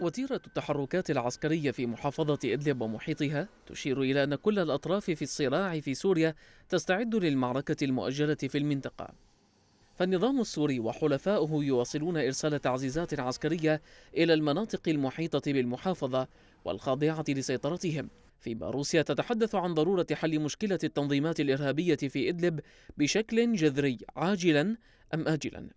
وتيرة التحركات العسكرية في محافظة إدلب ومحيطها تشير إلى أن كل الأطراف في الصراع في سوريا تستعد للمعركة المؤجلة في المنطقة فالنظام السوري وحلفاؤه يواصلون إرسال تعزيزات عسكرية إلى المناطق المحيطة بالمحافظة والخاضعة لسيطرتهم فيما روسيا تتحدث عن ضرورة حل مشكلة التنظيمات الإرهابية في إدلب بشكل جذري عاجلا أم آجلا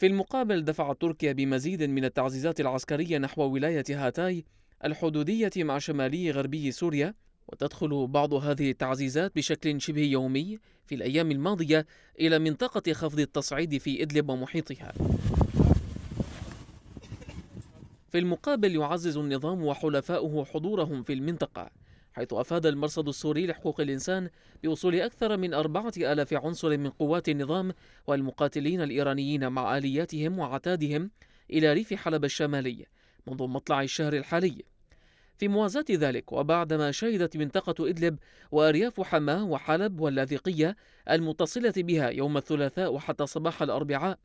في المقابل دفعت تركيا بمزيد من التعزيزات العسكرية نحو ولاية هاتاي الحدودية مع شمالي غربي سوريا وتدخل بعض هذه التعزيزات بشكل شبه يومي في الأيام الماضية إلى منطقة خفض التصعيد في إدلب ومحيطها في المقابل يعزز النظام وحلفاؤه حضورهم في المنطقة حيث أفاد المرصد السوري لحقوق الإنسان بوصول أكثر من أربعة آلاف عنصر من قوات النظام والمقاتلين الإيرانيين مع آلياتهم وعتادهم إلى ريف حلب الشمالي منذ مطلع الشهر الحالي في موازاة ذلك وبعدما شهدت منطقة إدلب وأرياف حماة وحلب واللاذقية المتصلة بها يوم الثلاثاء وحتى صباح الأربعاء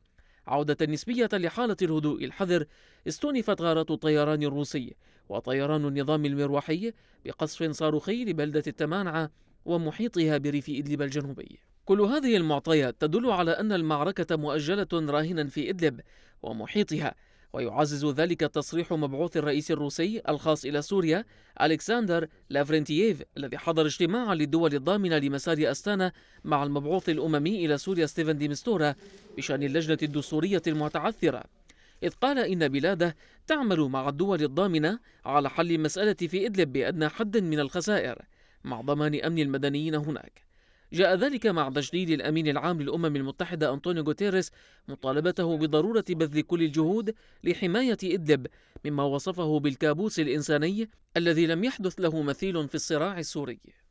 عودة نسبية لحالة الهدوء الحذر استنفت غارات الطيران الروسي وطيران النظام المروحي بقصف صاروخي لبلدة التمانعة ومحيطها بريف إدلب الجنوبي كل هذه المعطيات تدل على أن المعركة مؤجلة راهنا في إدلب ومحيطها ويعزز ذلك تصريح مبعوث الرئيس الروسي الخاص إلى سوريا ألكسندر لافرنتييف الذي حضر اجتماعا للدول الضامنة لمسار أستانا مع المبعوث الأممي إلى سوريا ستيفن ديمستورا بشأن اللجنة الدستورية المتعثرة إذ قال إن بلاده تعمل مع الدول الضامنة على حل المسألة في إدلب بأدنى حد من الخسائر مع ضمان أمن المدنيين هناك جاء ذلك مع تجديد الأمين العام للأمم المتحدة أنطونيو غوتيريس مطالبته بضرورة بذل كل الجهود لحماية إدلب مما وصفه بالكابوس الإنساني الذي لم يحدث له مثيل في الصراع السوري